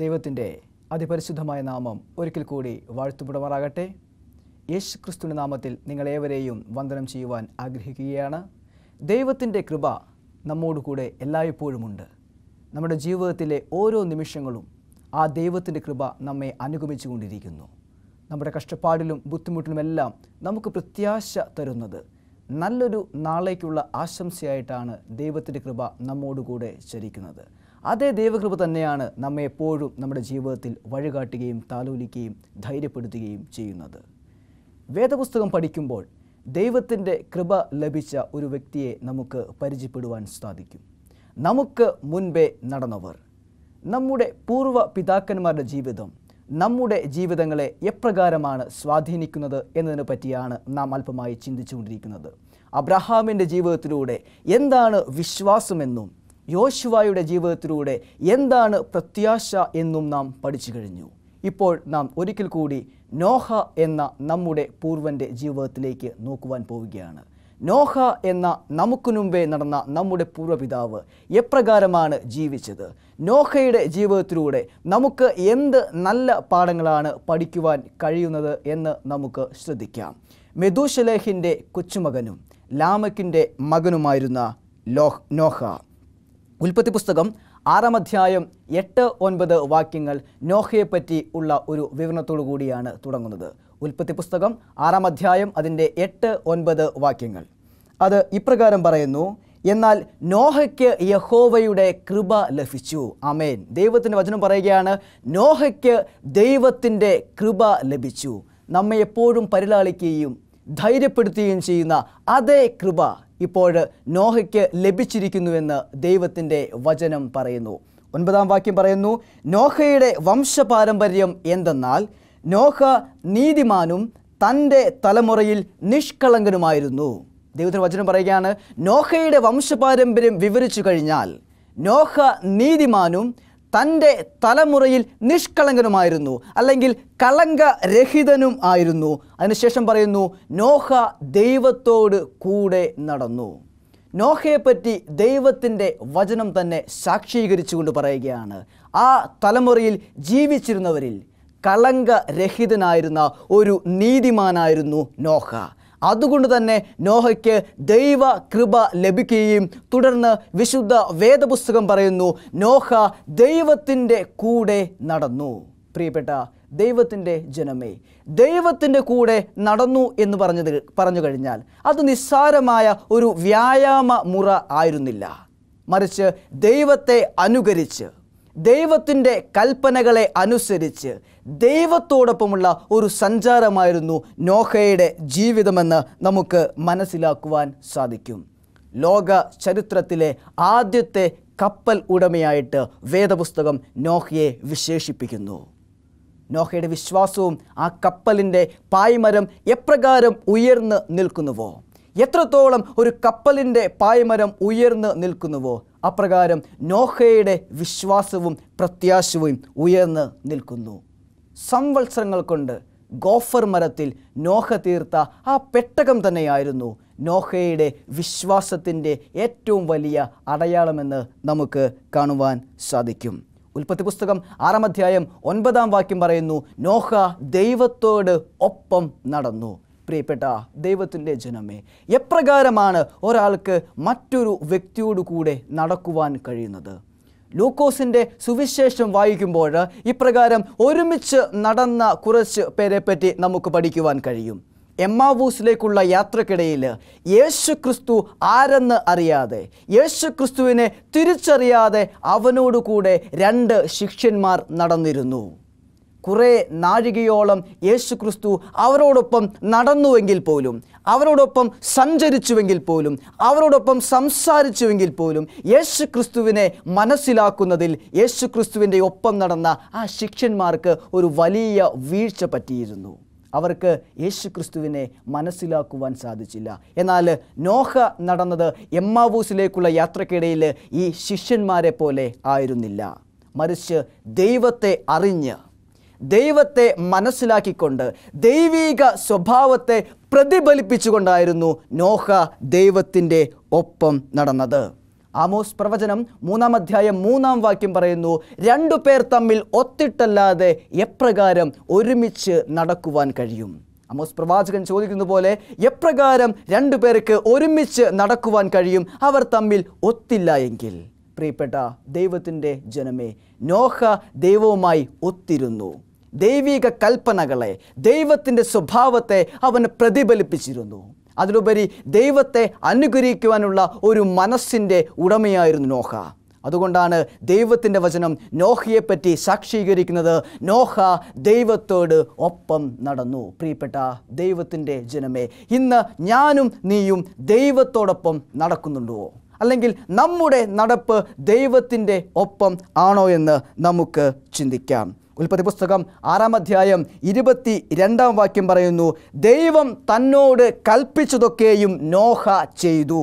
ദൈവത്തിൻ്റെ അതിപരിശുദ്ധമായ നാമം ഒരിക്കൽ കൂടി വാഴ്ത്തുപുടമാറാകട്ടെ യേശു ക്രിസ്തുവിൻ്റെ നാമത്തിൽ നിങ്ങളേവരെയും വന്ദനം ചെയ്യുവാൻ ആഗ്രഹിക്കുകയാണ് ദൈവത്തിൻ്റെ കൃപ നമ്മോടുകൂടെ എല്ലായ്പ്പോഴുമുണ്ട് നമ്മുടെ ജീവിതത്തിലെ ഓരോ നിമിഷങ്ങളും ആ ദൈവത്തിൻ്റെ കൃപ നമ്മെ അനുഗമിച്ചുകൊണ്ടിരിക്കുന്നു നമ്മുടെ കഷ്ടപ്പാടിലും ബുദ്ധിമുട്ടിലുമെല്ലാം നമുക്ക് പ്രത്യാശ തരുന്നത് നല്ലൊരു നാളേക്കുള്ള ആശംസയായിട്ടാണ് ദൈവത്തിൻ്റെ കൃപ നമ്മോടുകൂടെ ചരിക്കുന്നത് അതേ ദൈവകൃപ തന്നെയാണ് നമ്മെ എപ്പോഴും നമ്മുടെ ജീവിതത്തിൽ വഴികാട്ടുകയും താലോലിക്കുകയും ധൈര്യപ്പെടുത്തുകയും ചെയ്യുന്നത് വേദപുസ്തകം പഠിക്കുമ്പോൾ ദൈവത്തിൻ്റെ കൃപ ലഭിച്ച ഒരു വ്യക്തിയെ നമുക്ക് പരിചയപ്പെടുവാൻ സാധിക്കും നമുക്ക് മുൻപേ നടന്നവർ നമ്മുടെ പൂർവ്വ പിതാക്കന്മാരുടെ ജീവിതം നമ്മുടെ ജീവിതങ്ങളെ എപ്രകാരമാണ് സ്വാധീനിക്കുന്നത് എന്നതിനെ പറ്റിയാണ് നാം അല്പമായി ചിന്തിച്ചുകൊണ്ടിരിക്കുന്നത് അബ്രഹാമിൻ്റെ ജീവിതത്തിലൂടെ എന്താണ് വിശ്വാസമെന്നും യോശുവായുടെ ജീവിതത്തിലൂടെ എന്താണ് പ്രത്യാശ എന്നും നാം പഠിച്ചു കഴിഞ്ഞു ഇപ്പോൾ നാം ഒരിക്കൽ കൂടി നോഹ എന്ന നമ്മുടെ പൂർവൻ്റെ ജീവിതത്തിലേക്ക് നോക്കുവാൻ പോവുകയാണ് നോഹ എന്ന നമുക്ക് മുമ്പേ നടന്ന നമ്മുടെ പൂർവ്വപിതാവ് എപ്രകാരമാണ് ജീവിച്ചത് നോഹയുടെ ജീവിതത്തിലൂടെ നമുക്ക് എന്ത് നല്ല പാഠങ്ങളാണ് പഠിക്കുവാൻ കഴിയുന്നത് എന്ന് നമുക്ക് ശ്രദ്ധിക്കാം മെദൂശലേഹിൻ്റെ കൊച്ചുമകനും ലാമക്കിൻ്റെ മകനുമായിരുന്ന ലോഹ് നോഹ ഉൽപ്പത്തി പുസ്തകം ആറാം അധ്യായം എട്ട് ഒൻപത് വാക്യങ്ങൾ നോഹയെപ്പറ്റി ഉള്ള ഒരു വിവരണത്തോടു കൂടിയാണ് തുടങ്ങുന്നത് ഉൽപ്പത്തി പുസ്തകം ആറാം അധ്യായം അതിൻ്റെ എട്ട് ഒൻപത് വാക്യങ്ങൾ അത് ഇപ്രകാരം പറയുന്നു എന്നാൽ നോഹയ്ക്ക് യഹോവയുടെ കൃപ ലഭിച്ചു അമേൻ ദൈവത്തിൻ്റെ വചനം പറയുകയാണ് നോഹയ്ക്ക് ദൈവത്തിൻ്റെ കൃപ ലഭിച്ചു നമ്മെ എപ്പോഴും പരിലാളിക്കുകയും ധൈര്യപ്പെടുത്തുകയും ചെയ്യുന്ന അതേ കൃപ ഇപ്പോൾ നോഹയ്ക്ക് ലഭിച്ചിരിക്കുന്നുവെന്ന് ദൈവത്തിൻ്റെ വചനം പറയുന്നു ഒൻപതാം വാക്യം പറയുന്നു നോഹയുടെ വംശപാരമ്പര്യം എന്തെന്നാൽ നോഹ നീതിമാനും തൻ്റെ തലമുറയിൽ നിഷ്കളങ്കനുമായിരുന്നു ദൈവത്തിൻ്റെ വചനം പറയുകയാണ് നോഹയുടെ വംശപാരമ്പര്യം വിവരിച്ചു കഴിഞ്ഞാൽ നോഹ നീതിമാനും തൻ്റെ തലമുറയിൽ നിഷ്കളങ്കനുമായിരുന്നു അല്ലെങ്കിൽ കളങ്കരഹിതനും ആയിരുന്നു അതിനുശേഷം പറയുന്നു നോഹ ദൈവത്തോട് കൂടെ നടന്നു നോഹയെപ്പറ്റി ദൈവത്തിൻ്റെ വചനം തന്നെ സാക്ഷീകരിച്ചുകൊണ്ട് പറയുകയാണ് ആ തലമുറയിൽ ജീവിച്ചിരുന്നവരിൽ കളങ്കരഹിതനായിരുന്ന ഒരു നീതിമാനായിരുന്നു നോഹ അതുകൊണ്ട് തന്നെ നോഹയ്ക്ക് ദൈവ കൃപ ലഭിക്കുകയും തുടർന്ന് വിശുദ്ധ വേദപുസ്തകം പറയുന്നു നോഹ ദൈവത്തിൻ്റെ കൂടെ നടന്നു പ്രിയപ്പെട്ട ദൈവത്തിൻ്റെ ജനമേ ദൈവത്തിൻ്റെ കൂടെ നടന്നു എന്ന് പറഞ്ഞത് പറഞ്ഞു കഴിഞ്ഞാൽ അത് നിസ്സാരമായ ഒരു വ്യായാമ മുറ ആയിരുന്നില്ല മറിച്ച് ദൈവത്തെ അനുകരിച്ച് ദൈവത്തിൻ്റെ കൽപ്പനകളെ അനുസരിച്ച് ദൈവത്തോടൊപ്പമുള്ള ഒരു സഞ്ചാരമായിരുന്നു നോഹയുടെ ജീവിതമെന്ന് നമുക്ക് മനസ്സിലാക്കുവാൻ സാധിക്കും ലോക ചരിത്രത്തിലെ ആദ്യത്തെ കപ്പൽ ഉടമയായിട്ട് വേദപുസ്തകം നോഹയെ വിശേഷിപ്പിക്കുന്നു നോഹയുടെ വിശ്വാസവും ആ കപ്പലിൻ്റെ പായ്മരം എപ്രകാരം ഉയർന്ന് നിൽക്കുന്നുവോ എത്രത്തോളം ഒരു കപ്പലിൻ്റെ പായ്മരം ഉയർന്ന് നിൽക്കുന്നുവോ അപ്രകാരം നോഹയുടെ വിശ്വാസവും പ്രത്യാശവും ഉയർന്ന് നിൽക്കുന്നു സംവത്സരങ്ങൾ കൊണ്ട് ഗോഫർ മരത്തിൽ നോഹ തീർത്ത ആ പെട്ടകം തന്നെയായിരുന്നു നോഹയുടെ വിശ്വാസത്തിൻ്റെ ഏറ്റവും വലിയ അടയാളമെന്ന് നമുക്ക് കാണുവാൻ സാധിക്കും ഉൽപ്പത്തി പുസ്തകം ആറാം അധ്യായം ഒൻപതാം വാക്യം പറയുന്നു നോഹ ദൈവത്തോട് ഒപ്പം നടന്നു പ്രിയപ്പെട്ട ദൈവത്തിൻ്റെ ജനമേ എപ്രകാരമാണ് ഒരാൾക്ക് മറ്റൊരു വ്യക്തിയോടു കൂടെ നടക്കുവാൻ കഴിയുന്നത് ലൂക്കോസിൻ്റെ സുവിശേഷം വായിക്കുമ്പോൾ ഇപ്രകാരം ഒരുമിച്ച് നടന്ന കുറച്ച് പേരെപ്പറ്റി നമുക്ക് പഠിക്കുവാൻ കഴിയും എമ്മാവൂസിലേക്കുള്ള യാത്രക്കിടയിൽ യേശു ക്രിസ്തു ആരെന്ന് അറിയാതെ യേശു ക്രിസ്തുവിനെ തിരിച്ചറിയാതെ അവനോടുകൂടെ രണ്ട് ശിഷ്യന്മാർ നടന്നിരുന്നു കുറേ നാഴികയോളം യേശു ക്രിസ്തു അവരോടൊപ്പം നടന്നുവെങ്കിൽ പോലും അവരോടൊപ്പം സഞ്ചരിച്ചുവെങ്കിൽ പോലും അവരോടൊപ്പം സംസാരിച്ചുവെങ്കിൽ പോലും യേശു ക്രിസ്തുവിനെ മനസ്സിലാക്കുന്നതിൽ യേശു ക്രിസ്തുവിൻ്റെ ഒപ്പം നടന്ന ആ ശിഷ്യന്മാർക്ക് ഒരു വലിയ വീഴ്ച പറ്റിയിരുന്നു അവർക്ക് യേശു ക്രിസ്തുവിനെ മനസ്സിലാക്കുവാൻ സാധിച്ചില്ല എന്നാൽ നോഹ നടന്നത് എമ്മാവൂസിലേക്കുള്ള യാത്രക്കിടയിൽ ഈ ശിഷ്യന്മാരെ പോലെ ആയിരുന്നില്ല മറിച്ച് ദൈവത്തെ അറിഞ്ഞ് ദൈവത്തെ മനസ്സിലാക്കിക്കൊണ്ട് ദൈവീക സ്വഭാവത്തെ പ്രതിഫലിപ്പിച്ചുകൊണ്ടായിരുന്നു നോഹ ദൈവത്തിൻ്റെ ഒപ്പം നടന്നത് ആമോസ് പ്രവചനം മൂന്നാം അധ്യായം മൂന്നാം വാക്യം പറയുന്നു രണ്ടു പേർ തമ്മിൽ ഒത്തിട്ടല്ലാതെ എപ്രകാരം ഒരുമിച്ച് നടക്കുവാൻ കഴിയും അമോസ് പ്രവാചകൻ ചോദിക്കുന്ന പോലെ എപ്രകാരം രണ്ടു പേർക്ക് ഒരുമിച്ച് നടക്കുവാൻ കഴിയും അവർ തമ്മിൽ ഒത്തില്ല എങ്കിൽ പ്രിയപ്പെട്ട ദൈവത്തിൻ്റെ ജനമേ നോഹ ദൈവവുമായി ഒത്തിരുന്നു ദൈവിക കൽപ്പനകളെ ദൈവത്തിൻ്റെ സ്വഭാവത്തെ അവൻ പ്രതിഫലിപ്പിച്ചിരുന്നു അതിലുപരി ദൈവത്തെ അനുകരിക്കുവാനുള്ള ഒരു മനസ്സിൻ്റെ ഉടമയായിരുന്നു നോഹ അതുകൊണ്ടാണ് ദൈവത്തിൻ്റെ വചനം നോഹയെപ്പറ്റി സാക്ഷീകരിക്കുന്നത് നോഹ ദൈവത്തോട് ഒപ്പം നടന്നു പ്രിയപ്പെട്ട ദൈവത്തിൻ്റെ ജനമേ ഇന്ന് ഞാനും നീയും ദൈവത്തോടൊപ്പം നടക്കുന്നുണ്ടോ അല്ലെങ്കിൽ നമ്മുടെ നടപ്പ് ദൈവത്തിൻ്റെ ഒപ്പം ആണോ എന്ന് നമുക്ക് ചിന്തിക്കാം ഉൽപ്പത്തി പുസ്തകം ആറാം അധ്യായം ഇരുപത്തി രണ്ടാം വാക്യം പറയുന്നു ദൈവം തന്നോട് കൽപ്പിച്ചതൊക്കെയും നോഹ ചെയ്തു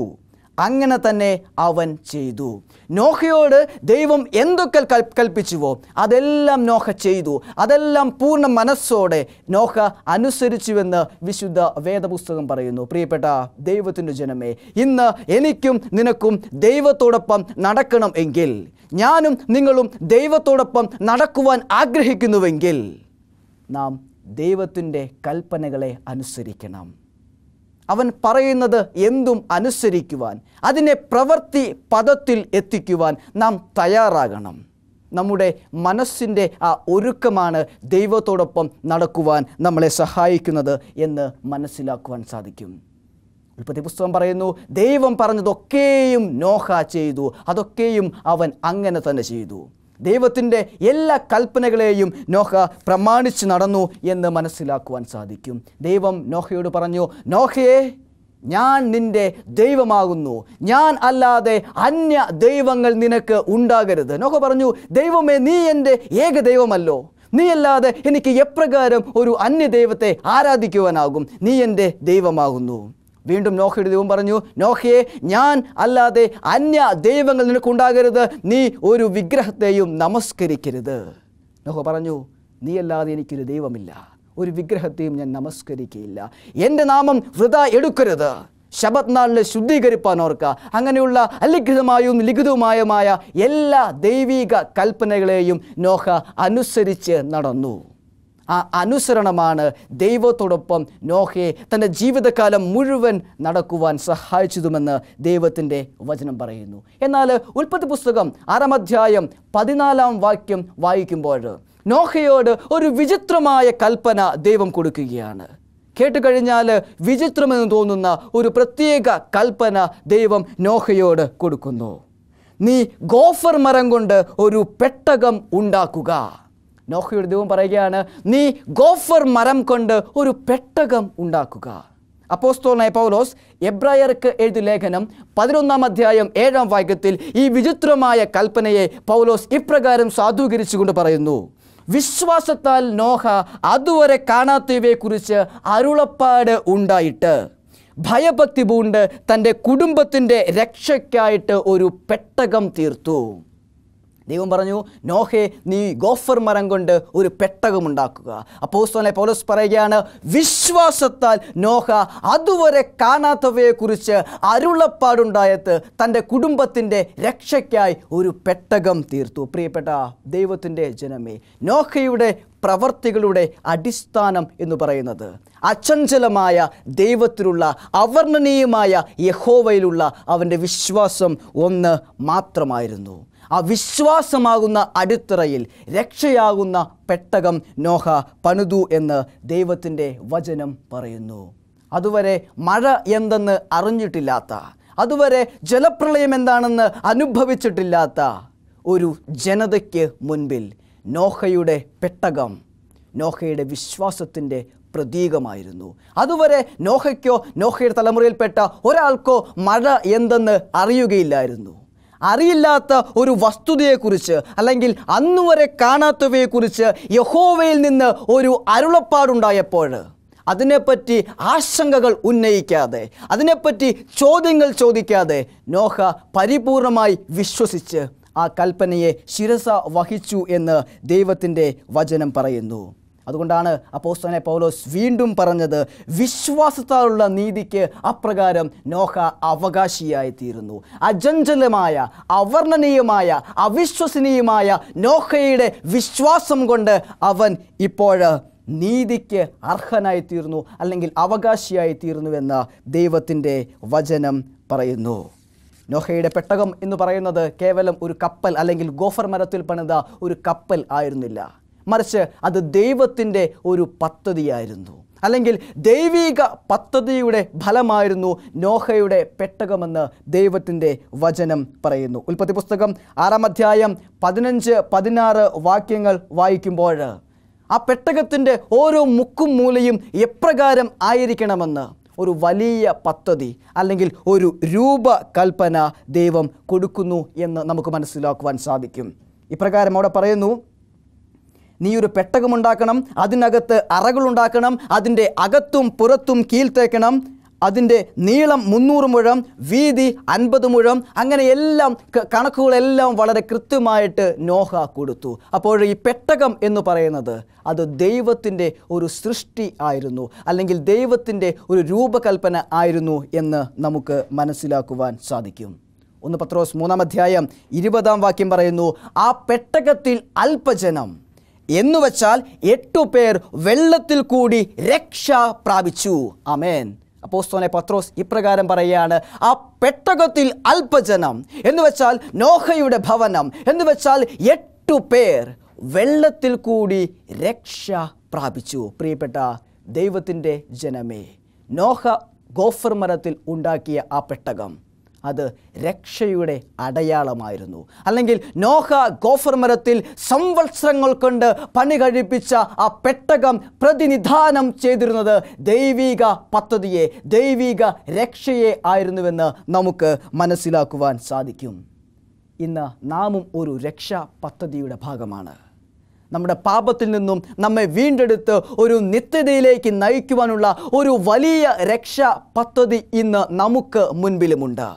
അങ്ങനെ തന്നെ അവൻ ചെയ്തു നോഹയോട് ദൈവം എന്തൊക്കെ കൽപ്പിച്ചുവോ അതെല്ലാം നോഹ ചെയ്തു അതെല്ലാം പൂർണ്ണ മനസ്സോടെ നോഹ അനുസരിച്ചുവെന്ന് വിശുദ്ധ വേദപുസ്തകം പറയുന്നു പ്രിയപ്പെട്ട ദൈവത്തിൻ്റെ ജനമേ ഇന്ന് എനിക്കും നിനക്കും ദൈവത്തോടൊപ്പം നടക്കണം എങ്കിൽ ഞാനും നിങ്ങളും ദൈവത്തോടൊപ്പം നടക്കുവാൻ ആഗ്രഹിക്കുന്നുവെങ്കിൽ നാം ദൈവത്തിൻ്റെ കൽപ്പനകളെ അനുസരിക്കണം അവൻ പറയുന്നത് എന്തും അനുസരിക്കുവാൻ അതിനെ പ്രവൃത്തി പദത്തിൽ എത്തിക്കുവാൻ നാം തയ്യാറാകണം നമ്മുടെ മനസ്സിൻ്റെ ആ ഒരുക്കമാണ് ദൈവത്തോടൊപ്പം നടക്കുവാൻ നമ്മളെ സഹായിക്കുന്നത് എന്ന് മനസ്സിലാക്കുവാൻ സാധിക്കും ഉൽപ്പത്തി പുസ്തകം പറയുന്നു ദൈവം പറഞ്ഞതൊക്കെയും നോഹ ചെയ്തു അതൊക്കെയും അവൻ അങ്ങനെ തന്നെ ചെയ്തു ദൈവത്തിൻ്റെ എല്ലാ കൽപ്പനകളെയും നോഹ പ്രമാണിച്ച് നടന്നു എന്ന് മനസ്സിലാക്കുവാൻ സാധിക്കും ദൈവം നോഹയോട് പറഞ്ഞു നോഹയെ ഞാൻ നിന്റെ ദൈവമാകുന്നു ഞാൻ അല്ലാതെ അന്യ ദൈവങ്ങൾ നിനക്ക് ഉണ്ടാകരുത് നോഹ പറഞ്ഞു ദൈവമേ നീ എൻ്റെ ഏക ദൈവമല്ലോ നീയല്ലാതെ എനിക്ക് എപ്രകാരം ഒരു അന്യ ദൈവത്തെ ആരാധിക്കുവാനാകും നീ എൻ്റെ ദൈവമാകുന്നു വീണ്ടും നോഹയുടെ ദൈവം പറഞ്ഞു നോഹയെ ഞാൻ അല്ലാതെ അന്യ ദൈവങ്ങൾ നിനക്കുണ്ടാകരുത് നീ ഒരു വിഗ്രഹത്തെയും നമസ്കരിക്കരുത് നോഹ പറഞ്ഞു നീ അല്ലാതെ എനിക്കൊരു ദൈവമില്ല ഒരു വിഗ്രഹത്തെയും ഞാൻ നമസ്കരിക്കുകയില്ല എൻ്റെ നാമം വൃത എടുക്കരുത് ശബത് നാളിനെ ശുദ്ധീകരിപ്പാൻ ഓർക്കുക അങ്ങനെയുള്ള അലിഖിതമായും ലിഖിതവുമായ എല്ലാ ദൈവിക കൽപ്പനകളെയും നോഹ അനുസരിച്ച് നടന്നു ആ അനുസരണമാണ് ദൈവത്തോടൊപ്പം നോഹയെ തൻ്റെ ജീവിതകാലം മുഴുവൻ നടക്കുവാൻ സഹായിച്ചതുമെന്ന് ദൈവത്തിൻ്റെ വചനം പറയുന്നു എന്നാൽ ഉൽപ്പത്തി പുസ്തകം ആറാം അധ്യായം പതിനാലാം വാക്യം വായിക്കുമ്പോൾ നോഹയോട് ഒരു വിചിത്രമായ കൽപ്പന ദൈവം കൊടുക്കുകയാണ് കേട്ടുകഴിഞ്ഞാൽ വിചിത്രമെന്ന് തോന്നുന്ന ഒരു പ്രത്യേക കൽപ്പന ദൈവം നോഹയോട് കൊടുക്കുന്നു നീ ഗോഫർ മരം കൊണ്ട് ഒരു പെട്ടകം ഉണ്ടാക്കുക നോഹയുടെ ദൈവം പറയുകയാണ് നീ ഗോഫർ മരം കൊണ്ട് ഒരു പെട്ടകം ഉണ്ടാക്കുക അപ്പോസ്തോളനായ പൗലോസ് എബ്രായർക്ക് എഴുതി ലേഖനം പതിനൊന്നാം അധ്യായം ഏഴാം വാക്യത്തിൽ ഈ വിചിത്രമായ കൽപ്പനയെ പൗലോസ് ഇപ്രകാരം സാധൂകരിച്ചുകൊണ്ട് പറയുന്നു വിശ്വാസത്താൽ നോഹ അതുവരെ കാണാത്തവയെക്കുറിച്ച് അരുളപ്പാട് ഉണ്ടായിട്ട് ഭയഭക്തി പൂണ്ട് തൻ്റെ കുടുംബത്തിൻ്റെ രക്ഷയ്ക്കായിട്ട് ഒരു പെട്ടകം തീർത്തു ദൈവം പറഞ്ഞു നോഹെ നീ ഗോഫർ മരം കൊണ്ട് ഒരു പെട്ടകമുണ്ടാക്കുക അപ്പോസ്തോനെ പോലീസ് പറയുകയാണ് വിശ്വാസത്താൽ നോഹ അതുവരെ കാണാത്തവയെക്കുറിച്ച് അരുളപ്പാടുണ്ടായത് തൻ്റെ കുടുംബത്തിൻ്റെ രക്ഷയ്ക്കായി ഒരു പെട്ടകം തീർത്തു പ്രിയപ്പെട്ട ദൈവത്തിൻ്റെ ജനമേ നോഹയുടെ പ്രവർത്തികളുടെ അടിസ്ഥാനം എന്ന് പറയുന്നത് അചഞ്ചലമായ ദൈവത്തിലുള്ള അവർണ്ണനീയമായ യഹോവയിലുള്ള അവൻ്റെ വിശ്വാസം ഒന്ന് മാത്രമായിരുന്നു ആ വിശ്വാസമാകുന്ന അടിത്തറയിൽ രക്ഷയാകുന്ന പെട്ടകം നോഹ പണിതു എന്ന് ദൈവത്തിൻ്റെ വചനം പറയുന്നു അതുവരെ മഴ എന്തെന്ന് അറിഞ്ഞിട്ടില്ലാത്ത അതുവരെ ജലപ്രളയം എന്താണെന്ന് അനുഭവിച്ചിട്ടില്ലാത്ത ഒരു ജനതയ്ക്ക് മുൻപിൽ നോഹയുടെ പെട്ടകം നോഹയുടെ വിശ്വാസത്തിൻ്റെ പ്രതീകമായിരുന്നു അതുവരെ നോഹയ്ക്കോ നോഹയുടെ തലമുറയിൽപ്പെട്ട ഒരാൾക്കോ മഴ എന്തെന്ന് അറിയുകയില്ലായിരുന്നു അറിയില്ലാത്ത ഒരു വസ്തുതയെക്കുറിച്ച് അല്ലെങ്കിൽ അന്നുവരെ കാണാത്തവയെക്കുറിച്ച് യഹോവയിൽ നിന്ന് ഒരു അരുളപ്പാടുണ്ടായപ്പോൾ അതിനെപ്പറ്റി ആശങ്കകൾ ഉന്നയിക്കാതെ അതിനെപ്പറ്റി ചോദ്യങ്ങൾ ചോദിക്കാതെ നോഹ പരിപൂർണമായി വിശ്വസിച്ച് ആ കൽപ്പനയെ ശിരസ വഹിച്ചു എന്ന് ദൈവത്തിൻ്റെ വചനം പറയുന്നു അതുകൊണ്ടാണ് അപ്പോസ്തനെ പൗലോസ് വീണ്ടും പറഞ്ഞത് വിശ്വാസത്താലുള്ള നീതിക്ക് അപ്രകാരം നോഹ അവകാശിയായി തീരുന്നു അജഞ്ചലമായ അവർണനീയമായ അവിശ്വസനീയമായ നോഹയുടെ വിശ്വാസം കൊണ്ട് അവൻ ഇപ്പോൾ നീതിക്ക് അർഹനായി തീർന്നു അല്ലെങ്കിൽ അവകാശിയായി എന്ന ദൈവത്തിൻ്റെ വചനം പറയുന്നു നോഹയുടെ പെട്ടകം എന്ന് പറയുന്നത് കേവലം ഒരു കപ്പൽ അല്ലെങ്കിൽ ഗോഫർ മരത്തിൽ പണിത ഒരു കപ്പൽ ആയിരുന്നില്ല മറിച്ച് അത് ദൈവത്തിൻ്റെ ഒരു പദ്ധതിയായിരുന്നു അല്ലെങ്കിൽ ദൈവിക പദ്ധതിയുടെ ഫലമായിരുന്നു നോഹയുടെ പെട്ടകമെന്ന് ദൈവത്തിൻ്റെ വചനം പറയുന്നു ഉൽപ്പത്തി പുസ്തകം ആറാം അധ്യായം പതിനഞ്ച് പതിനാറ് വാക്യങ്ങൾ വായിക്കുമ്പോൾ ആ പെട്ടകത്തിൻ്റെ ഓരോ മുക്കും മൂലയും എപ്രകാരം ആയിരിക്കണമെന്ന് ഒരു വലിയ പദ്ധതി അല്ലെങ്കിൽ ഒരു രൂപകൽപ്പന ദൈവം കൊടുക്കുന്നു എന്ന് നമുക്ക് മനസ്സിലാക്കുവാൻ സാധിക്കും ഇപ്രകാരം അവിടെ പറയുന്നു നീ ഒരു പെട്ടകമുണ്ടാക്കണം അതിനകത്ത് അറകളുണ്ടാക്കണം അതിൻ്റെ അകത്തും പുറത്തും കീഴ്ത്തേക്കണം അതിൻ്റെ നീളം മുന്നൂറ് മുഴം വീതി അൻപത് മുഴം അങ്ങനെ എല്ലാം കണക്കുകളെല്ലാം വളരെ കൃത്യമായിട്ട് നോഹ കൊടുത്തു അപ്പോൾ ഈ പെട്ടകം എന്ന് പറയുന്നത് അത് ദൈവത്തിൻ്റെ ഒരു സൃഷ്ടി ആയിരുന്നു അല്ലെങ്കിൽ ദൈവത്തിൻ്റെ ഒരു രൂപകൽപ്പന ആയിരുന്നു എന്ന് നമുക്ക് മനസ്സിലാക്കുവാൻ സാധിക്കും ഒന്ന് പത്രോസ് മൂന്നാം അധ്യായം ഇരുപതാം വാക്യം പറയുന്നു ആ പെട്ടകത്തിൽ അല്പജനം എന്നുവച്ചാൽ എട്ടു പേർ വെള്ളത്തിൽ കൂടി രക്ഷ പ്രാപിച്ചു അമേൻ അപ്പോസ്തോനെ പത്രോസ് ഇപ്രകാരം പറയുകയാണ് ആ പെട്ടകത്തിൽ അല്പജനം എന്നുവച്ചാൽ നോഹയുടെ ഭവനം എന്നുവച്ചാൽ എട്ടു പേർ വെള്ളത്തിൽ കൂടി രക്ഷ പ്രാപിച്ചു പ്രിയപ്പെട്ട ദൈവത്തിൻ്റെ ജനമേ നോഹ ഗോഫർ മരത്തിൽ ഉണ്ടാക്കിയ ആ പെട്ടകം അത് രക്ഷയുടെ അടയാളമായിരുന്നു അല്ലെങ്കിൽ നോഹ ഗോഫർ മരത്തിൽ സംവത്സരങ്ങൾ കൊണ്ട് പണി കഴിപ്പിച്ച ആ പെട്ടകം പ്രതിനിധാനം ചെയ്തിരുന്നത് ദൈവിക പദ്ധതിയെ ദൈവിക രക്ഷയെ ആയിരുന്നുവെന്ന് നമുക്ക് മനസ്സിലാക്കുവാൻ സാധിക്കും ഇന്ന് നാമും ഒരു രക്ഷാ പദ്ധതിയുടെ ഭാഗമാണ് നമ്മുടെ പാപത്തിൽ നിന്നും നമ്മെ വീണ്ടെടുത്ത് ഒരു നിത്യതയിലേക്ക് നയിക്കുവാനുള്ള ഒരു വലിയ രക്ഷാ പദ്ധതി ഇന്ന് നമുക്ക് മുൻപിലുമുണ്ട്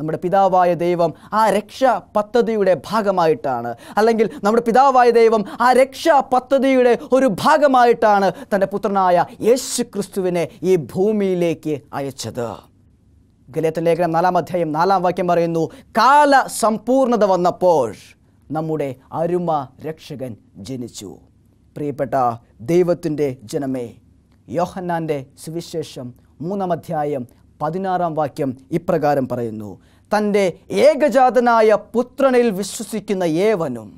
നമ്മുടെ പിതാവായ ദൈവം ആ രക്ഷാ പദ്ധതിയുടെ ഭാഗമായിട്ടാണ് അല്ലെങ്കിൽ നമ്മുടെ പിതാവായ ദൈവം ആ രക്ഷാ പദ്ധതിയുടെ ഒരു ഭാഗമായിട്ടാണ് തൻ്റെ പുത്രനായ യേശു ക്രിസ്തുവിനെ ഈ ഭൂമിയിലേക്ക് അയച്ചത് ഗലേത്ത ലേഖനം നാലാം അധ്യായം നാലാം വാക്യം പറയുന്നു കാല സമ്പൂർണത വന്നപ്പോൾ നമ്മുടെ അരുമ രക്ഷകൻ ജനിച്ചു പ്രിയപ്പെട്ട ദൈവത്തിൻ്റെ ജനമേ യോഹന്നാൻ്റെ സുവിശേഷം മൂന്നാം അധ്യായം പതിനാറാം വാക്യം ഇപ്രകാരം പറയുന്നു തൻ്റെ ഏകജാതനായ പുത്രനിൽ വിശ്വസിക്കുന്ന ഏവനും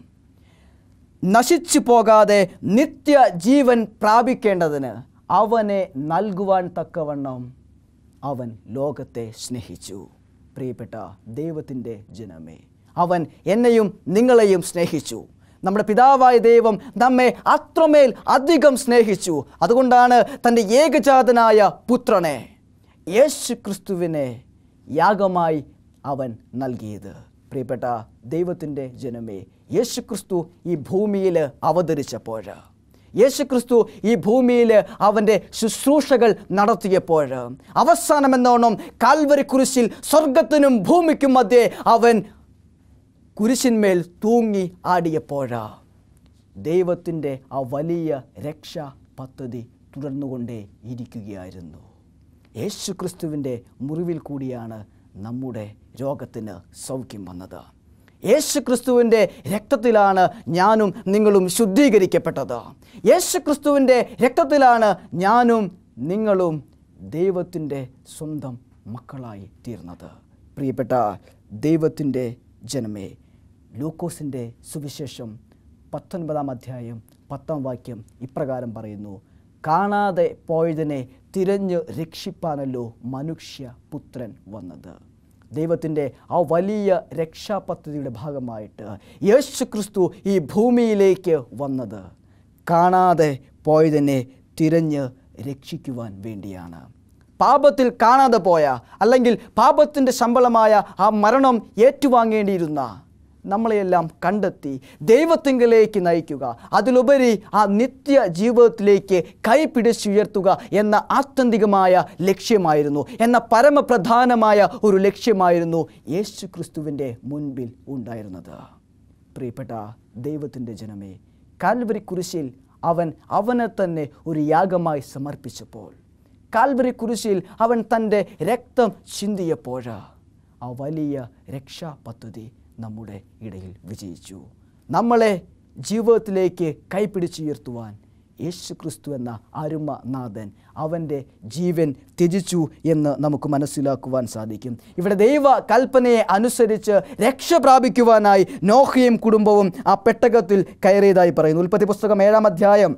നശിച്ചു പോകാതെ നിത്യ ജീവൻ പ്രാപിക്കേണ്ടതിന് അവനെ നൽകുവാൻ തക്കവണ്ണം അവൻ ലോകത്തെ സ്നേഹിച്ചു പ്രിയപ്പെട്ട ദൈവത്തിൻ്റെ ജനമേ അവൻ എന്നെയും നിങ്ങളെയും സ്നേഹിച്ചു നമ്മുടെ പിതാവായ ദൈവം നമ്മെ അത്രമേൽ അധികം സ്നേഹിച്ചു അതുകൊണ്ടാണ് തൻ്റെ ഏകജാതനായ പുത്രനെ യേശു ക്രിസ്തുവിനെ യാഗമായി അവൻ നൽകിയത് പ്രിയപ്പെട്ട ദൈവത്തിൻ്റെ ജനമേ യേശുക്രിസ്തു ഈ ഭൂമിയിൽ അവതരിച്ചപ്പോൾ യേശുക്രിസ്തു ഈ ഭൂമിയിൽ അവൻ്റെ ശുശ്രൂഷകൾ നടത്തിയപ്പോൾ അവസാനമെന്നോണം കാൽവരി കുരിശിൽ സ്വർഗത്തിനും ഭൂമിക്കും മധ്യേ അവൻ കുരിശിന്മേൽ തൂങ്ങി ആടിയപ്പോഴാ ദൈവത്തിൻ്റെ ആ വലിയ രക്ഷാ പദ്ധതി തുടർന്നുകൊണ്ടേ ഇരിക്കുകയായിരുന്നു യേശു ക്രിസ്തുവിൻ്റെ മുറിവിൽ കൂടിയാണ് നമ്മുടെ രോഗത്തിന് സൗഖ്യം വന്നത് യേശു ക്രിസ്തുവിൻ്റെ രക്തത്തിലാണ് ഞാനും നിങ്ങളും ശുദ്ധീകരിക്കപ്പെട്ടത് യേശു ക്രിസ്തുവിൻ്റെ രക്തത്തിലാണ് ഞാനും നിങ്ങളും ദൈവത്തിൻ്റെ സ്വന്തം മക്കളായി തീർന്നത് പ്രിയപ്പെട്ട ദൈവത്തിൻ്റെ ജനമേ ലൂക്കോസിൻ്റെ സുവിശേഷം പത്തൊൻപതാം അധ്യായം പത്താം വാക്യം ഇപ്രകാരം പറയുന്നു കാണാതെ പോയതിനെ തിരഞ്ഞ് രക്ഷിപ്പാനല്ലോ മനുഷ്യപുത്രൻ വന്നത് ദൈവത്തിൻ്റെ ആ വലിയ രക്ഷാപദ്ധതിയുടെ ഭാഗമായിട്ട് യേശു ക്രിസ്തു ഈ ഭൂമിയിലേക്ക് വന്നത് കാണാതെ പോയതിനെ തിരഞ്ഞ് രക്ഷിക്കുവാൻ വേണ്ടിയാണ് പാപത്തിൽ കാണാതെ പോയ അല്ലെങ്കിൽ പാപത്തിൻ്റെ ശമ്പളമായ ആ മരണം ഏറ്റുവാങ്ങേണ്ടിയിരുന്ന നമ്മളെയെല്ലാം കണ്ടെത്തി ദൈവത്തിങ്കിലേക്ക് നയിക്കുക അതിലുപരി ആ നിത്യ ജീവിതത്തിലേക്ക് കൈപിടിച്ചുയർത്തുക എന്ന ആത്യന്തികമായ ലക്ഷ്യമായിരുന്നു എന്ന പരമപ്രധാനമായ ഒരു ലക്ഷ്യമായിരുന്നു യേശു ക്രിസ്തുവിൻ്റെ മുൻപിൽ ഉണ്ടായിരുന്നത് പ്രിയപ്പെട്ട ദൈവത്തിൻ്റെ ജനമേ കാൽവരി കുരിശിൽ അവൻ അവനെ തന്നെ ഒരു യാഗമായി സമർപ്പിച്ചപ്പോൾ കാൽവരി കുരിശിൽ അവൻ തൻ്റെ രക്തം ചിന്തിയപ്പോഴ ആ വലിയ പദ്ധതി നമ്മുടെ ഇടയിൽ വിജയിച്ചു നമ്മളെ ജീവിതത്തിലേക്ക് കൈപ്പിടിച്ചുയർത്തുവാൻ യേശു ക്രിസ്തു എന്ന അരുമനാഥൻ അവൻ്റെ ജീവൻ ത്യജിച്ചു എന്ന് നമുക്ക് മനസ്സിലാക്കുവാൻ സാധിക്കും ഇവിടെ ദൈവ കൽപ്പനയെ അനുസരിച്ച് രക്ഷ പ്രാപിക്കുവാനായി നോഹയും കുടുംബവും ആ പെട്ടകത്തിൽ കയറിയതായി പറയുന്നു ഉൽപ്പത്തി പുസ്തകം ഏഴാം അധ്യായം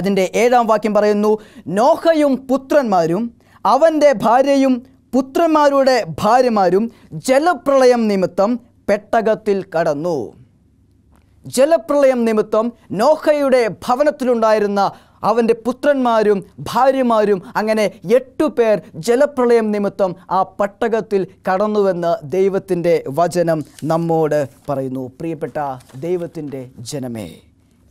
അതിൻ്റെ ഏഴാം വാക്യം പറയുന്നു നോഹയും പുത്രന്മാരും അവൻ്റെ ഭാര്യയും പുത്രന്മാരുടെ ഭാര്യമാരും ജലപ്രളയം നിമിത്തം പെട്ടകത്തിൽ കടന്നു ജലപ്രളയം നിമിത്തം നോഹയുടെ ഭവനത്തിലുണ്ടായിരുന്ന അവൻ്റെ പുത്രന്മാരും ഭാര്യമാരും അങ്ങനെ എട്ടു പേർ ജലപ്രളയം നിമിത്തം ആ പട്ടകത്തിൽ കടന്നുവെന്ന് ദൈവത്തിൻ്റെ വചനം നമ്മോട് പറയുന്നു പ്രിയപ്പെട്ട ദൈവത്തിൻ്റെ ജനമേ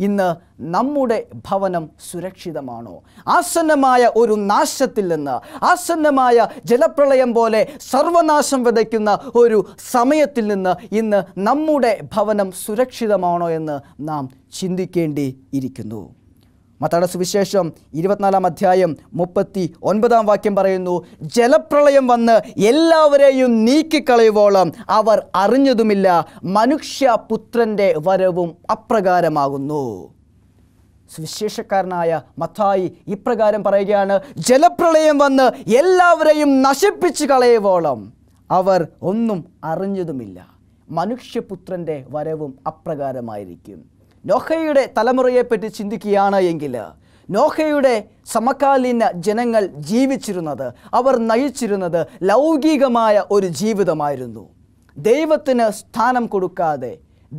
ഇന്ന് നമ്മുടെ ഭവനം സുരക്ഷിതമാണോ ആസന്നമായ ഒരു നാശത്തിൽ നിന്ന് ആസന്നമായ ജലപ്രളയം പോലെ സർവനാശം വിതയ്ക്കുന്ന ഒരു സമയത്തിൽ നിന്ന് ഇന്ന് നമ്മുടെ ഭവനം സുരക്ഷിതമാണോ എന്ന് നാം ചിന്തിക്കേണ്ടിയിരിക്കുന്നു മത്തയുടെ സുവിശേഷം ഇരുപത്തിനാലാം അധ്യായം മുപ്പത്തി ഒൻപതാം വാക്യം പറയുന്നു ജലപ്രളയം വന്ന് എല്ലാവരെയും നീക്കിക്കളയുവോളം അവർ അറിഞ്ഞതുമില്ല മനുഷ്യപുത്രൻ്റെ വരവും അപ്രകാരമാകുന്നു സുവിശേഷക്കാരനായ മത്തായി ഇപ്രകാരം പറയുകയാണ് ജലപ്രളയം വന്ന് എല്ലാവരെയും നശിപ്പിച്ച് കളയുവോളം അവർ ഒന്നും അറിഞ്ഞതുമില്ല മനുഷ്യപുത്രൻ്റെ വരവും അപ്രകാരമായിരിക്കും നോഹയുടെ തലമുറയെപ്പറ്റി ചിന്തിക്കുകയാണ് എങ്കിൽ നോഹയുടെ സമകാലീന ജനങ്ങൾ ജീവിച്ചിരുന്നത് അവർ നയിച്ചിരുന്നത് ലൗകികമായ ഒരു ജീവിതമായിരുന്നു ദൈവത്തിന് സ്ഥാനം കൊടുക്കാതെ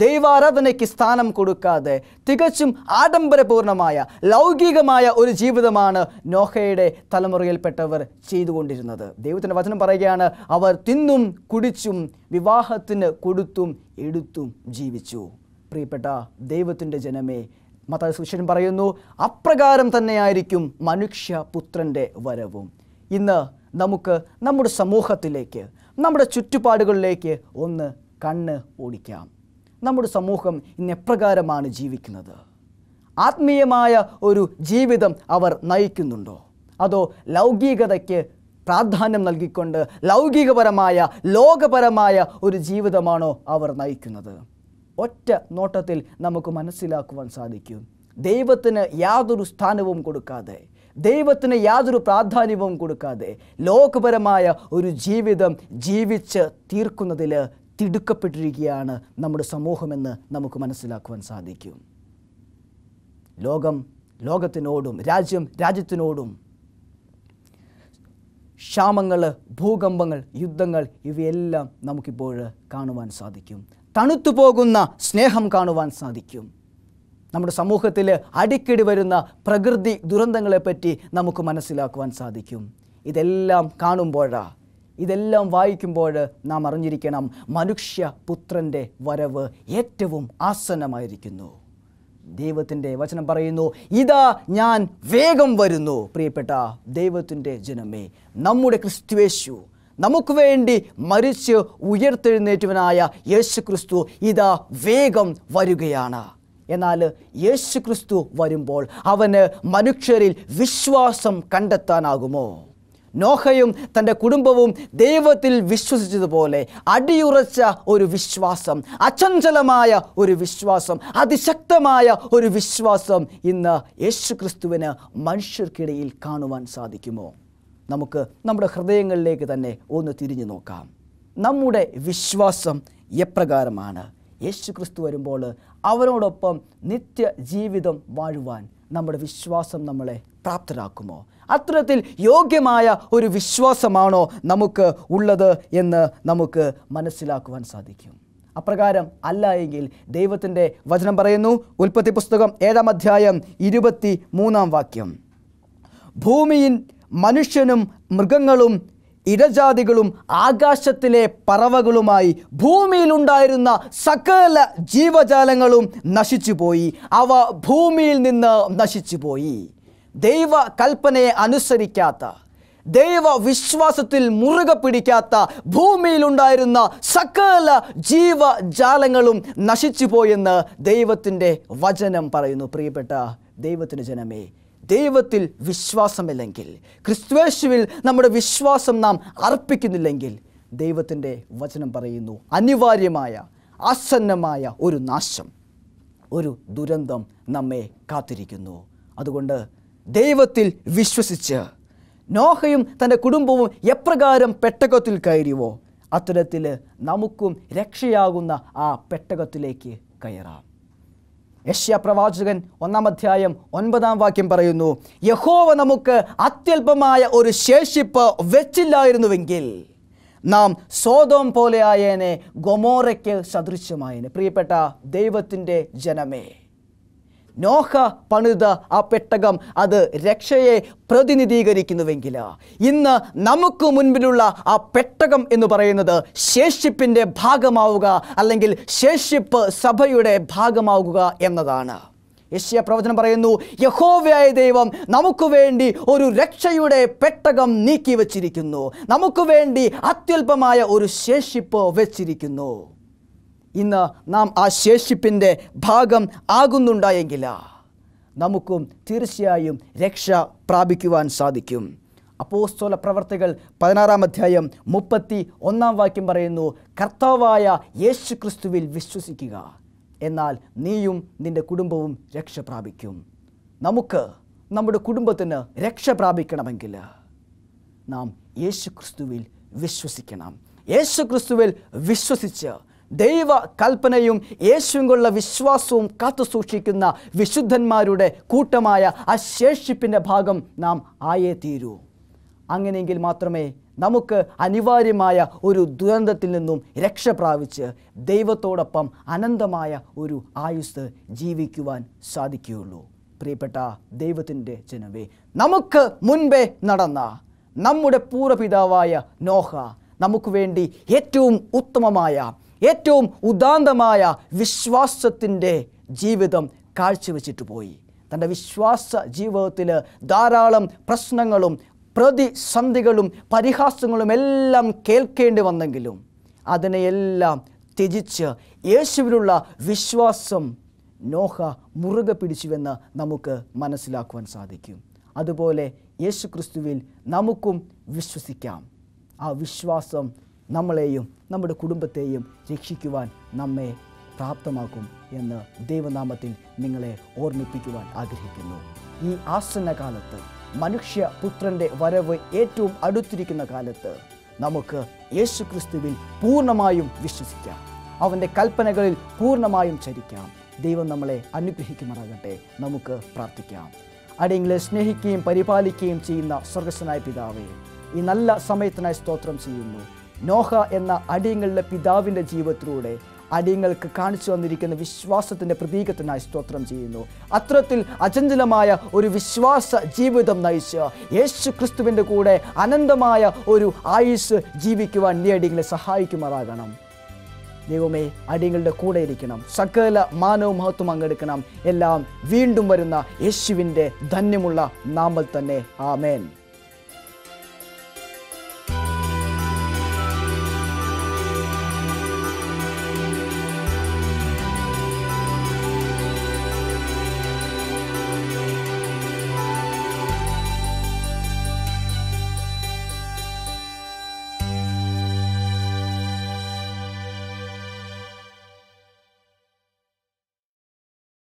ദൈവാരാധനയ്ക്ക് സ്ഥാനം കൊടുക്കാതെ തികച്ചും ആഡംബരപൂർണമായ ലൗകികമായ ഒരു ജീവിതമാണ് നോഹയുടെ തലമുറയിൽപ്പെട്ടവർ ചെയ്തുകൊണ്ടിരുന്നത് ദൈവത്തിൻ്റെ വചനം പറയുകയാണ് അവർ തിന്നും കുടിച്ചും വിവാഹത്തിന് കൊടുത്തും എടുത്തും ജീവിച്ചു പ്രിയപ്പെട്ട ദൈവത്തിൻ്റെ ജനമേ മത്തായ സുശൻ പറയുന്നു അപ്രകാരം തന്നെയായിരിക്കും പുത്രൻ്റെ വരവും ഇന്ന് നമുക്ക് നമ്മുടെ സമൂഹത്തിലേക്ക് നമ്മുടെ ചുറ്റുപാടുകളിലേക്ക് ഒന്ന് കണ്ണ് ഓടിക്കാം നമ്മുടെ സമൂഹം ഇന്ന് എപ്രകാരമാണ് ജീവിക്കുന്നത് ആത്മീയമായ ഒരു ജീവിതം അവർ നയിക്കുന്നുണ്ടോ അതോ ലൗകികതയ്ക്ക് പ്രാധാന്യം നൽകിക്കൊണ്ട് ലൗകികപരമായ ലോകപരമായ ഒരു ജീവിതമാണോ അവർ നയിക്കുന്നത് ഒറ്റ നോട്ടത്തിൽ നമുക്ക് മനസ്സിലാക്കുവാൻ സാധിക്കും ദൈവത്തിന് യാതൊരു സ്ഥാനവും കൊടുക്കാതെ ദൈവത്തിന് യാതൊരു പ്രാധാന്യവും കൊടുക്കാതെ ലോകപരമായ ഒരു ജീവിതം ജീവിച്ച് തീർക്കുന്നതിൽ തിടുക്കപ്പെട്ടിരിക്കുകയാണ് നമ്മുടെ സമൂഹമെന്ന് നമുക്ക് മനസ്സിലാക്കുവാൻ സാധിക്കും ലോകം ലോകത്തിനോടും രാജ്യം രാജ്യത്തിനോടും ക്ഷാമങ്ങൾ ഭൂകമ്പങ്ങൾ യുദ്ധങ്ങൾ ഇവയെല്ലാം നമുക്കിപ്പോൾ കാണുവാൻ സാധിക്കും തണുത്തുപോകുന്ന സ്നേഹം കാണുവാൻ സാധിക്കും നമ്മുടെ സമൂഹത്തിൽ അടിക്കടി വരുന്ന പ്രകൃതി ദുരന്തങ്ങളെപ്പറ്റി നമുക്ക് മനസ്സിലാക്കുവാൻ സാധിക്കും ഇതെല്ലാം കാണുമ്പോഴാ ഇതെല്ലാം വായിക്കുമ്പോൾ നാം അറിഞ്ഞിരിക്കണം പുത്രൻ്റെ വരവ് ഏറ്റവും ആസന്നമായിരിക്കുന്നു ദൈവത്തിൻ്റെ വചനം പറയുന്നു ഇതാ ഞാൻ വേഗം വരുന്നു പ്രിയപ്പെട്ട ദൈവത്തിൻ്റെ ജനമേ നമ്മുടെ ക്രിസ്തുവേശു നമുക്ക് വേണ്ടി മരിച്ച് ഉയർത്തെഴുന്നേറ്റവനായ യേശു ക്രിസ്തു ഇതാ വേഗം വരികയാണ് എന്നാൽ യേശു ക്രിസ്തു വരുമ്പോൾ അവന് മനുഷ്യരിൽ വിശ്വാസം കണ്ടെത്താനാകുമോ നോഹയും തൻ്റെ കുടുംബവും ദൈവത്തിൽ വിശ്വസിച്ചതുപോലെ അടിയുറച്ച ഒരു വിശ്വാസം അചഞ്ചലമായ ഒരു വിശ്വാസം അതിശക്തമായ ഒരു വിശ്വാസം ഇന്ന് യേശുക്രിസ്തുവിന് മനുഷ്യർക്കിടയിൽ കാണുവാൻ സാധിക്കുമോ നമുക്ക് നമ്മുടെ ഹൃദയങ്ങളിലേക്ക് തന്നെ ഒന്ന് തിരിഞ്ഞു നോക്കാം നമ്മുടെ വിശ്വാസം എപ്രകാരമാണ് യേശു ക്രിസ്തു വരുമ്പോൾ അവനോടൊപ്പം നിത്യ ജീവിതം വാഴുവാൻ നമ്മുടെ വിശ്വാസം നമ്മളെ പ്രാപ്തരാക്കുമോ അത്തരത്തിൽ യോഗ്യമായ ഒരു വിശ്വാസമാണോ നമുക്ക് ഉള്ളത് എന്ന് നമുക്ക് മനസ്സിലാക്കുവാൻ സാധിക്കും അപ്രകാരം അല്ല എങ്കിൽ ദൈവത്തിൻ്റെ വചനം പറയുന്നു ഉൽപ്പത്തി പുസ്തകം ഏഴാം അധ്യായം ഇരുപത്തി മൂന്നാം വാക്യം ഭൂമിയിൽ മനുഷ്യനും മൃഗങ്ങളും ഇരജാതികളും ആകാശത്തിലെ പറവകളുമായി ഭൂമിയിലുണ്ടായിരുന്ന സകല ജീവജാലങ്ങളും നശിച്ചുപോയി അവ ഭൂമിയിൽ നിന്ന് നശിച്ചുപോയി ദൈവ കൽപ്പനയെ അനുസരിക്കാത്ത ദൈവ വിശ്വാസത്തിൽ മുറുകെ പിടിക്കാത്ത ഭൂമിയിലുണ്ടായിരുന്ന സകല ജീവജാലങ്ങളും നശിച്ചുപോയെന്ന് ദൈവത്തിൻ്റെ വചനം പറയുന്നു പ്രിയപ്പെട്ട ദൈവത്തിൻ്റെ ജനമേ ദൈവത്തിൽ വിശ്വാസമില്ലെങ്കിൽ ക്രിസ്തുവേശുവിൽ നമ്മുടെ വിശ്വാസം നാം അർപ്പിക്കുന്നില്ലെങ്കിൽ ദൈവത്തിൻ്റെ വചനം പറയുന്നു അനിവാര്യമായ ആസന്നമായ ഒരു നാശം ഒരു ദുരന്തം നമ്മെ കാത്തിരിക്കുന്നു അതുകൊണ്ട് ദൈവത്തിൽ വിശ്വസിച്ച് നോഹയും തൻ്റെ കുടുംബവും എപ്രകാരം പെട്ടകത്തിൽ കയറിയുവോ അത്തരത്തിൽ നമുക്കും രക്ഷയാകുന്ന ആ പെട്ടകത്തിലേക്ക് കയറാം യശ്യ പ്രവാചകൻ ഒന്നാം അധ്യായം ഒൻപതാം വാക്യം പറയുന്നു യഹോവ നമുക്ക് അത്യല്പമായ ഒരു ശേഷിപ്പ് വെച്ചില്ലായിരുന്നുവെങ്കിൽ നാം സ്വതം പോലെയായേനെ ഗൊമോറയ്ക്ക് സദൃശ്യമായേനെ പ്രിയപ്പെട്ട ദൈവത്തിൻ്റെ ജനമേ നോഹ പണിത ആ പെട്ടകം അത് രക്ഷയെ പ്രതിനിധീകരിക്കുന്നുവെങ്കിൽ ഇന്ന് നമുക്ക് മുൻപിലുള്ള ആ പെട്ടകം എന്ന് പറയുന്നത് ശേഷിപ്പിൻ്റെ ഭാഗമാവുക അല്ലെങ്കിൽ ശേഷിപ്പ് സഭയുടെ ഭാഗമാവുക എന്നതാണ് യശ്യ പ്രവചനം പറയുന്നു യഹോവയായ ദൈവം നമുക്ക് വേണ്ടി ഒരു രക്ഷയുടെ പെട്ടകം നീക്കി വച്ചിരിക്കുന്നു നമുക്ക് വേണ്ടി അത്യല്പമായ ഒരു ശേഷിപ്പ് വെച്ചിരിക്കുന്നു ഇന്ന് നാം ആ ശേഷിപ്പിൻ്റെ ഭാഗം ആകുന്നുണ്ടായെങ്കിൽ നമുക്കും തീർച്ചയായും രക്ഷ പ്രാപിക്കുവാൻ സാധിക്കും അപ്പോസ്തോല പ്രവർത്തികൾ പതിനാറാം അധ്യായം മുപ്പത്തി ഒന്നാം വാക്യം പറയുന്നു കർത്താവായ യേശു ക്രിസ്തുവിൽ വിശ്വസിക്കുക എന്നാൽ നീയും നിൻ്റെ കുടുംബവും രക്ഷ പ്രാപിക്കും നമുക്ക് നമ്മുടെ കുടുംബത്തിന് രക്ഷ പ്രാപിക്കണമെങ്കിൽ നാം യേശു ക്രിസ്തുവിൽ വിശ്വസിക്കണം യേശു ക്രിസ്തുവിൽ വിശ്വസിച്ച് ദൈവ കൽപ്പനയും യേശുവിനുള്ള വിശ്വാസവും കാത്തുസൂക്ഷിക്കുന്ന വിശുദ്ധന്മാരുടെ കൂട്ടമായ ആ ശേഷിപ്പിൻ്റെ ഭാഗം നാം ആയേ തീരൂ അങ്ങനെയെങ്കിൽ മാത്രമേ നമുക്ക് അനിവാര്യമായ ഒരു ദുരന്തത്തിൽ നിന്നും രക്ഷ പ്രാപിച്ച് ദൈവത്തോടൊപ്പം അനന്തമായ ഒരു ആയുസ് ജീവിക്കുവാൻ സാധിക്കുകയുള്ളൂ പ്രിയപ്പെട്ട ദൈവത്തിൻ്റെ ജനമേ നമുക്ക് മുൻപേ നടന്ന നമ്മുടെ പൂർവ്വപിതാവായ നോഹ നമുക്ക് വേണ്ടി ഏറ്റവും ഉത്തമമായ ഏറ്റവും ഉദാന്തമായ വിശ്വാസത്തിൻ്റെ ജീവിതം കാഴ്ചവെച്ചിട്ട് പോയി തൻ്റെ വിശ്വാസ ജീവിതത്തിൽ ധാരാളം പ്രശ്നങ്ങളും പ്രതിസന്ധികളും പരിഹാസങ്ങളും എല്ലാം കേൾക്കേണ്ടി വന്നെങ്കിലും അതിനെയെല്ലാം ത്യജിച്ച് യേശുവിലുള്ള വിശ്വാസം നോഹ മുറുകെ പിടിച്ചുവെന്ന് നമുക്ക് മനസ്സിലാക്കുവാൻ സാധിക്കും അതുപോലെ യേശു ക്രിസ്തുവിൽ നമുക്കും വിശ്വസിക്കാം ആ വിശ്വാസം നമ്മളെയും നമ്മുടെ കുടുംബത്തെയും രക്ഷിക്കുവാൻ നമ്മെ പ്രാപ്തമാക്കും എന്ന് ദൈവനാമത്തിൽ നിങ്ങളെ ഓർമ്മിപ്പിക്കുവാൻ ആഗ്രഹിക്കുന്നു ഈ ആസന്ന കാലത്ത് പുത്രൻ്റെ വരവ് ഏറ്റവും അടുത്തിരിക്കുന്ന കാലത്ത് നമുക്ക് യേശുക്രിസ്തുവിൽ പൂർണ്ണമായും വിശ്വസിക്കാം അവൻ്റെ കൽപ്പനകളിൽ പൂർണ്ണമായും ചരിക്കാം ദൈവം നമ്മളെ അനുഗ്രഹിക്കുമാറാകട്ടെ നമുക്ക് പ്രാർത്ഥിക്കാം അടിയങ്ങളെ സ്നേഹിക്കുകയും പരിപാലിക്കുകയും ചെയ്യുന്ന സ്വർഗസ്വനായ പിതാവേ ഈ നല്ല സമയത്തിനായി സ്തോത്രം ചെയ്യുന്നു നോഹ എന്ന അടിയങ്ങളുടെ പിതാവിൻ്റെ ജീവിതത്തിലൂടെ അടിയങ്ങൾക്ക് കാണിച്ചു വന്നിരിക്കുന്ന വിശ്വാസത്തിൻ്റെ പ്രതീകത്തിനായി സ്തോത്രം ചെയ്യുന്നു അത്രത്തിൽ അചഞ്ചലമായ ഒരു വിശ്വാസ ജീവിതം നയിച്ച് യേശു ക്രിസ്തുവിൻ്റെ കൂടെ അനന്തമായ ഒരു ആയുസ് ജീവിക്കുവാൻ നീ അടിയങ്ങളെ സഹായിക്കുമാറാകണം ദൈവമേ അടിയങ്ങളുടെ കൂടെ ഇരിക്കണം സകല മാനവും മഹത്വം അങ്ങെടുക്കണം എല്ലാം വീണ്ടും വരുന്ന യേശുവിൻ്റെ ധന്യമുള്ള നാമൽ തന്നെ ആമേൻ